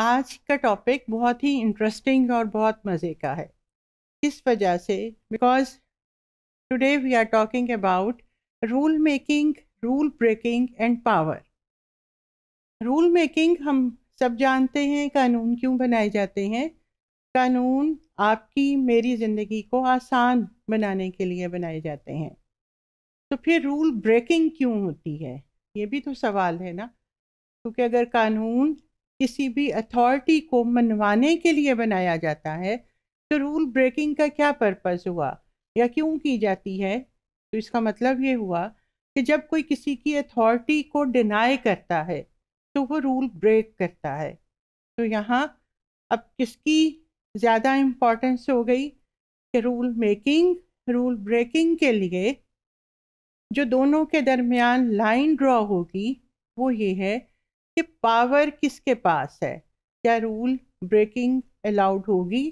आज का टॉपिक बहुत ही इंटरेस्टिंग और बहुत मज़े का है किस वजह से because today we are talking about rule making rule breaking and power rule making हम सब जानते हैं कानून क्यों बनाए जाते हैं कानून आपकी मेरी ज़िंदगी को आसान बनाने के लिए बनाए जाते हैं तो फिर रूल ब्रेकिंग क्यों होती है ये भी तो सवाल है ना क्योंकि अगर कानून किसी भी अथॉरिटी को मनवाने के लिए बनाया जाता है तो रूल ब्रेकिंग का क्या पर्पज़ हुआ या क्यों की जाती है तो इसका मतलब ये हुआ कि जब कोई किसी की अथॉरिटी को डिनाई करता है तो वो रूल ब्रेक करता है तो यहाँ अब किसकी ज़्यादा इम्पोर्टेंस हो गई कि रूल मेकिंग रूल ब्रेकिंग के लिए जो दोनों के दरमियान लाइन ड्रॉ होगी वो ये है कि पावर किसके पास है क्या रूल ब्रेकिंग अलाउड होगी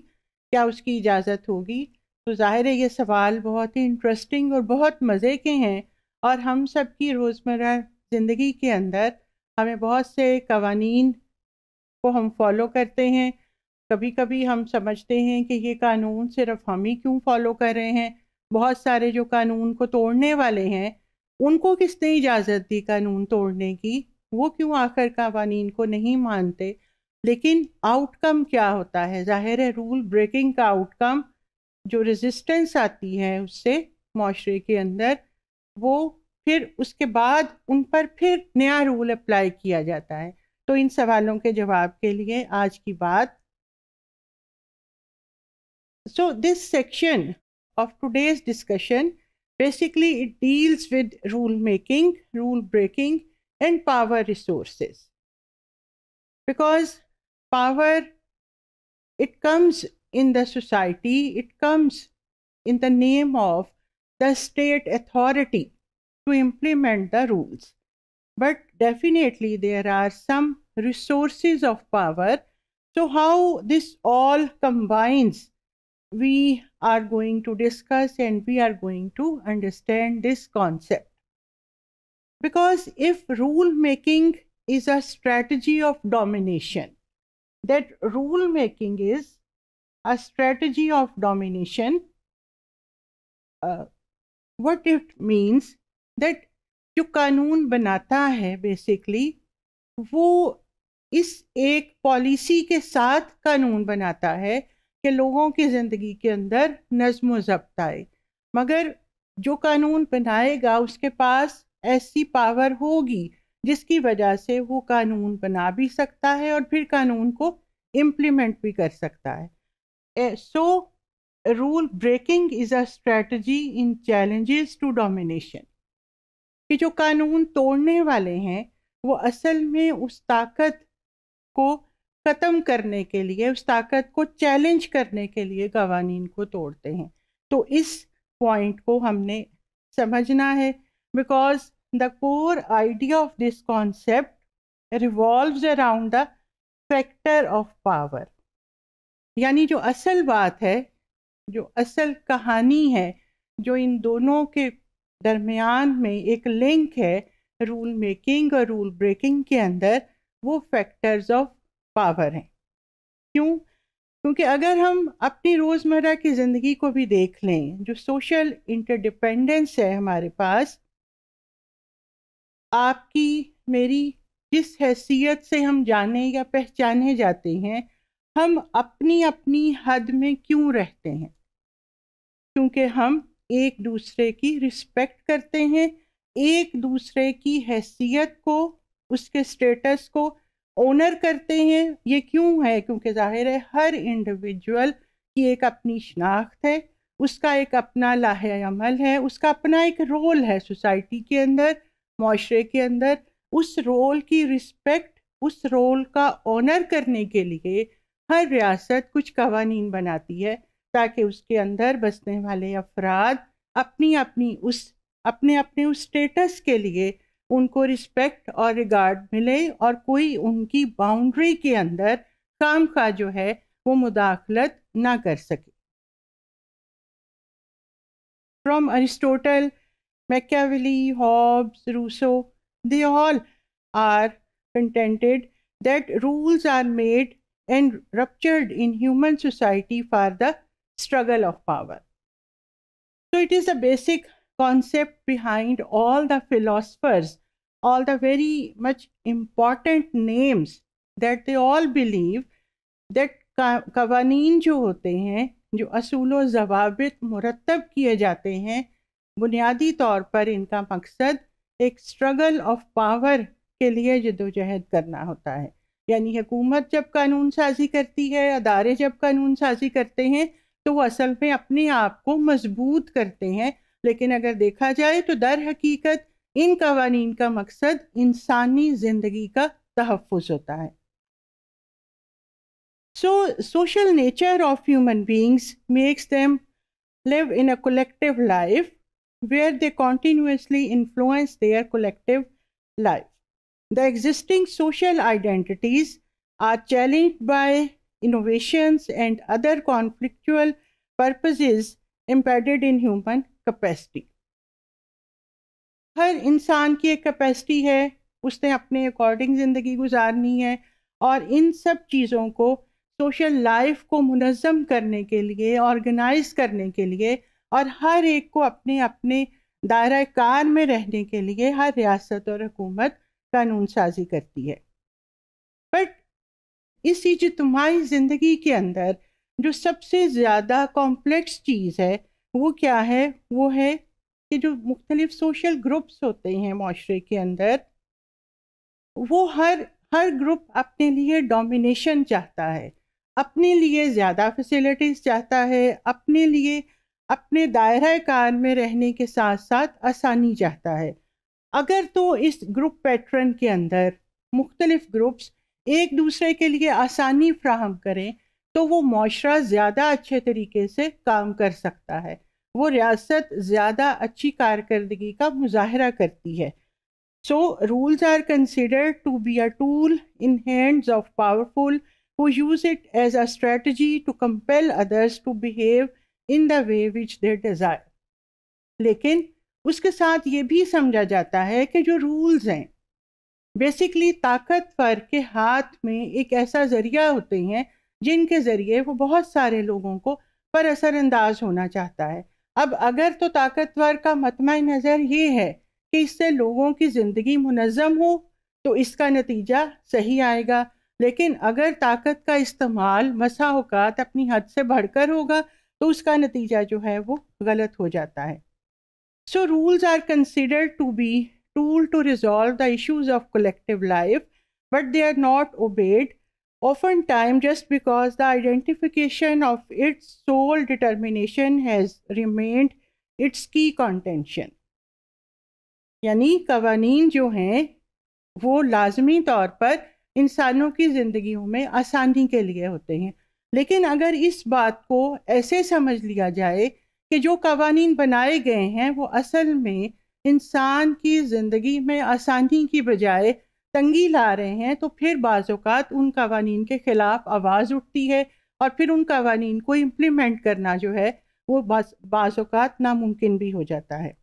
क्या उसकी इजाज़त होगी तो ज़ाहिर है ये सवाल बहुत ही इंटरेस्टिंग और बहुत मज़े के हैं और हम सब की रोज़मर्रा ज़िंदगी के अंदर हमें बहुत से कवानीन को हम फॉलो करते हैं कभी कभी हम समझते हैं कि ये कानून सिर्फ हम ही क्यों फॉलो कर रहे हैं बहुत सारे जो कानून को तोड़ने वाले हैं उनको किसने इजाज़त दी कानून तोड़ने की वो क्यों आखिर कवानीन को नहीं मानते लेकिन आउटकम क्या होता है जाहिर है रूल ब्रेकिंग का आउटकम जो रेजिस्टेंस आती है उससे माशरे के अंदर वो फिर उसके बाद उन पर फिर नया रूल अप्लाई किया जाता है तो इन सवालों के जवाब के लिए आज की बात so this section of today's discussion basically it deals with rule making rule breaking and power resources. Because power, it comes in the society, it comes in the name of the state authority to implement the rules. But definitely there are some resources of power. So how this all combines, we are going to discuss and we are going to understand this concept. Because if rule making is a strategy of domination, that rule making is a strategy of domination, uh, what it means that जो कानून बनाता है basically वो इस एक policy के साथ कानून बनाता है कि लोगों की ज़िंदगी के अंदर नज्म जब्त आए मगर जो कानून बनाएगा उसके पास ऐसी पावर होगी जिसकी वजह से वो कानून बना भी सकता है और फिर कानून को इम्प्लीमेंट भी कर सकता है so rule breaking is a strategy in challenges to domination कि जो कानून तोड़ने वाले हैं वो असल में उस ताकत को ख़त्म करने के लिए उस ताकत को चैलेंज करने के लिए कवानीन को तोड़ते हैं तो इस पॉइंट को हमने समझना है because the core idea of this concept revolve around the factor of power यानी जो असल बात है जो असल कहानी है जो इन दोनों के दरमियान में एक लिंक है रूल मेकिंग और रूल ब्रेकिंग के अंदर वो फैक्टर्स ऑफ पावर हैं क्यों क्योंकि अगर हम अपनी रोज़मर्रा की ज़िंदगी को भी देख लें जो सोशल इंटरडिपेंडेंस है हमारे पास आपकी मेरी जिस हैसियत से हम जाने या पहचाने जाते हैं हम अपनी अपनी हद में क्यों रहते हैं क्योंकि हम एक दूसरे की रिस्पेक्ट करते हैं एक दूसरे की हैसियत को उसके स्टेटस को ओनर करते हैं ये क्यों है क्योंकि जाहिर है हर इंडिविजुअल की एक अपनी शनाख्त है उसका एक अपना लाहे अमल है उसका अपना एक रोल है सोसाइटी के अंदर माशरे के अंदर उस रोल की रिस्पेक्ट उस रोल का ऑनर करने के लिए हर रियासत कुछ कवानी बनाती है ताकि उसके अंदर बसने वाले अफराद अपनी अपनी उस अपने अपने उस स्टेटस के लिए उनको रिस्पेक्ट और रिगार्ड मिले और कोई उनकी बाउंड्री के अंदर काम का जो है वो मुदाखलत ना कर सके from Aristotle Machiavelli, Hobbes, Rousseau, they all are contented that rules are made and ruptured in human society for the struggle of power. So it is a basic concept behind all the philosophers, all the very much important names that they all believe that कवानीन जो होते हैं जो असूल व जवाबित मुरतब किए जाते हैं बुनियादी तौर पर इनका मकसद एक स्ट्रगल ऑफ पावर के लिए जदोजहद करना होता है यानी हुकूमत जब कानून साजी करती है अदारे जब कानून साजी करते हैं तो वो असल में अपने आप को मजबूत करते हैं लेकिन अगर देखा जाए तो दर हकीकत इन कवानीन का मकसद इंसानी ज़िंदगी का तहफ़ होता है so social nature of human beings makes them live in a collective life where they continuously influence their collective life. The existing social identities are challenged by innovations and other conflictual purposes embedded in human capacity. हर इंसान की एक capacity है उसने अपने according ज़िंदगी गुजारनी है और इन सब चीज़ों को सोशल लाइफ को मुनज़म करने के लिए ऑर्गेनाइज करने के लिए और हर एक को अपने अपने दायरा कार में रहने के लिए हर रियासत और हुकूमत कानून साजी करती है बट इसी जो ज़िंदगी के अंदर जो सबसे ज़्यादा कॉम्प्लेक्स चीज़ है वो क्या है वो है कि जो मुख्तलिफ सोशल ग्रुप्स होते हैं माशरे के अंदर वो हर हर ग्रुप अपने लिए डोमिनेशन चाहता है अपने लिए ज़्यादा फैसिलिटीज़ चाहता है अपने लिए अपने दायरा कार में रहने के साथ साथ आसानी चाहता है अगर तो इस ग्रुप पैटर्न के अंदर मुख्तलिफ ग्रुप्स एक दूसरे के लिए आसानी फ्राहम करें तो वो माशरा ज़्यादा अच्छे तरीके से काम कर सकता है वो रियासत ज़्यादा अच्छी कारकर्दगी का मुजाहरा करती है so rules are consider to be a tool in hands of powerful who use it as a strategy to compel others to behave in the way which they desire लेकिन उसके साथ ये भी समझा जाता है कि जो रूल्स हैं बेसिकली ताकतवर के हाथ में एक ऐसा ज़रिया होते हैं जिनके ज़रिए वो बहुत सारे लोगों को पर असरअंदाज होना चाहता है अब अगर तो ताकतवर का मतम नज़र ये है कि इससे लोगों की ज़िंदगी मुनज़म हो तो इसका नतीजा सही आएगा लेकिन अगर ताकत का इस्तेमाल मसा अवकात अपनी हद से बढ़कर होगा तो उसका नतीजा जो है वो गलत हो जाता है so rules are considered to be tool to resolve the issues of collective life but they are not obeyed often time just because the identification of its sole determination has remained its key contention यानी कवानीन जो हैं वो लाजमी तौर पर इंसानों की ज़िंदगियों में आसानी के लिए होते हैं लेकिन अगर इस बात को ऐसे समझ लिया जाए कि जो कवानीन बनाए गए हैं वो असल में इंसान की ज़िंदगी में आसानी की बजाय तंगी ला रहे हैं तो फिर बाज़ात उन कवानीन के ख़िलाफ़ आवाज़ उठती है और फिर उन कवानीन को इम्प्लीमेंट करना जो है वो बाज़ात नामुमकिन भी हो जाता है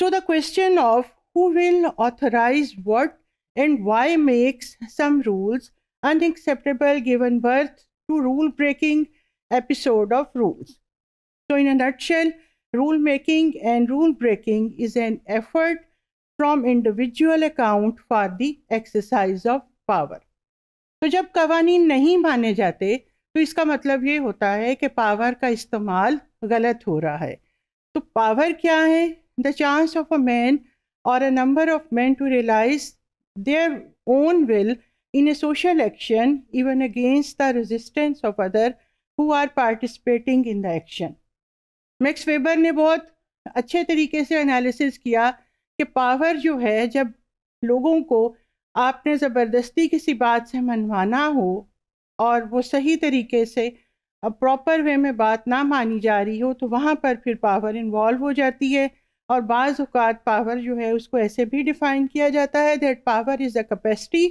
so the question of who will authorise what and why makes some rules unacceptable given birth to rule breaking episode of rules. So, in a nutshell, rule making and rule breaking is an effort from individual account for the exercise of power. तो जब कवानीन नहीं माने जाते तो इसका मतलब ये होता है कि पावर का इस्तेमाल गलत हो रहा है तो पावर क्या है the chance of a man और a number of man to realise their own will in a social action even against the resistance of other who are participating in the action. Max Weber ने बहुत अच्छे तरीके से analysis किया कि power जो है जब लोगों को आपने ज़बरदस्ती किसी बात से मनवाना हो और वो सही तरीके से प्रॉपर वे में बात ना मानी जा रही हो तो वहाँ पर फिर पावर इन्वॉल्व हो जाती है और बाज़ अवत पावर जो है उसको ऐसे भी डिफ़ाइन किया जाता है that power is the capacity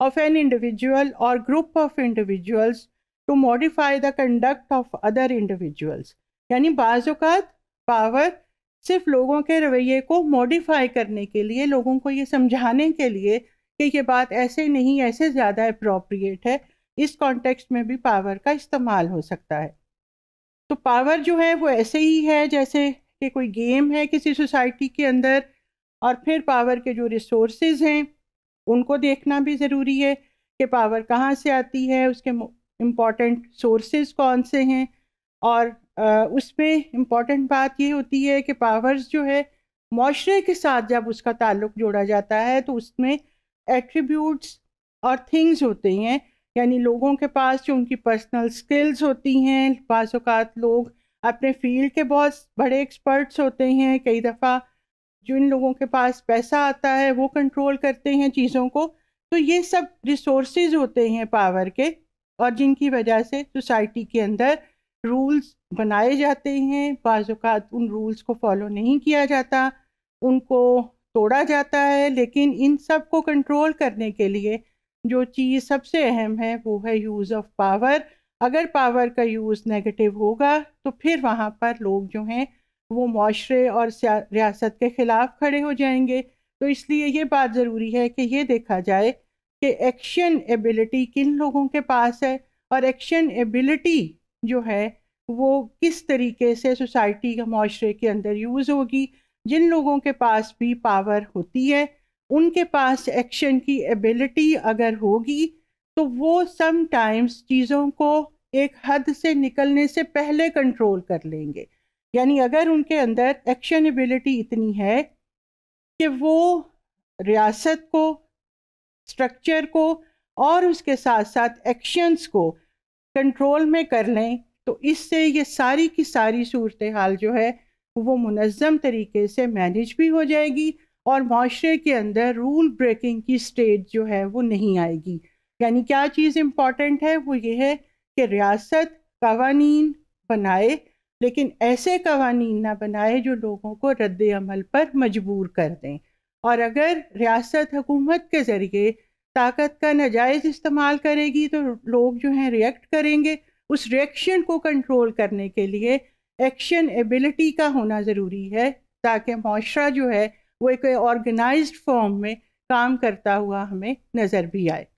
of an individual or group of individuals to modify the conduct of other individuals यानी बाज़ात पावर सिर्फ लोगों के रवैये को मॉडिफाई करने के लिए लोगों को ये समझाने के लिए कि ये बात ऐसे नहीं ऐसे ज़्यादा अप्रोप्रिएट है इस कॉन्टेक्स्ट में भी पावर का इस्तेमाल हो सकता है तो पावर जो है वो ऐसे ही है जैसे कि कोई गेम है किसी सोसाइटी के अंदर और फिर पावर के जो रिसोर्सेज हैं उनको देखना भी ज़रूरी है कि पावर कहाँ से आती है उसके इम्पॉर्टेंट सोर्सेज कौन से हैं और उसमें इम्पॉर्टेंट बात ये होती है कि पावर्स जो है माशरे के साथ जब उसका ताल्लुक जोड़ा जाता है तो उसमें एट्रीब्यूट्स और थिंग्स होते हैं यानी लोगों के पास जो उनकी पर्सनल स्किल्स होती हैं बाज़ात लोग अपने फील्ड के बहुत बड़े एक्सपर्ट्स होते हैं कई दफ़ा जिन लोगों के पास पैसा आता है वो कंट्रोल करते हैं चीज़ों को तो ये सब रिसोर्स होते हैं पावर के और जिनकी वजह से सोसाइटी के अंदर रूल्स बनाए जाते हैं बाज़ात उन रूल्स को फॉलो नहीं किया जाता उनको तोड़ा जाता है लेकिन इन सब को कंट्रोल करने के लिए जो चीज़ सबसे अहम है वो है यूज़ ऑफ पावर अगर पावर का यूज़ नेगेटिव होगा तो फिर वहाँ पर लोग जो हैं वो माशरे और रियासत के ख़िलाफ़ खड़े हो जाएंगे तो इसलिए ये बात ज़रूरी है कि ये देखा जाए कि एक्शन एबिलिटी किन लोगों के पास है और एक्शन एबिलिटी जो है वो किस तरीके से सोसाइटी या माशरे के अंदर यूज़ होगी जिन लोगों के पास भी पावर होती है उनके पास एक्शन की एबिलिटी अगर होगी तो वो समाइम्स चीज़ों को एक हद से निकलने से पहले कंट्रोल कर लेंगे यानी अगर उनके अंदर एक्शनबिलिटी इतनी है कि वो रियासत को स्ट्रक्चर को और उसके साथ साथ एक्शंस को कंट्रोल में कर लें तो इससे ये सारी की सारी सूरत हाल जो है वो मुनज़म तरीके से मैनेज भी हो जाएगी और माशरे के अंदर रूल ब्रेकिंग की स्टेज जो है वो नहीं आएगी यानी क्या चीज़ इम्पॉर्टेंट है वो ये है कि रियासत कवानीन बनाए लेकिन ऐसे कवानीन ना बनाए जो लोगों को रद्द अमल पर मजबूर कर दें और अगर रियासत हुकूमत के ज़रिए ताकत का नजायज़ इस्तेमाल करेगी तो लोग जो हैं रिएक्ट करेंगे उस रिएक्शन को कंट्रोल करने के लिए एक्शन एबिलिटी का होना ज़रूरी है ताकि माशरा जो है वो एक ऑर्गेनाइज्ड फॉर्म में काम करता हुआ हमें नज़र भी आए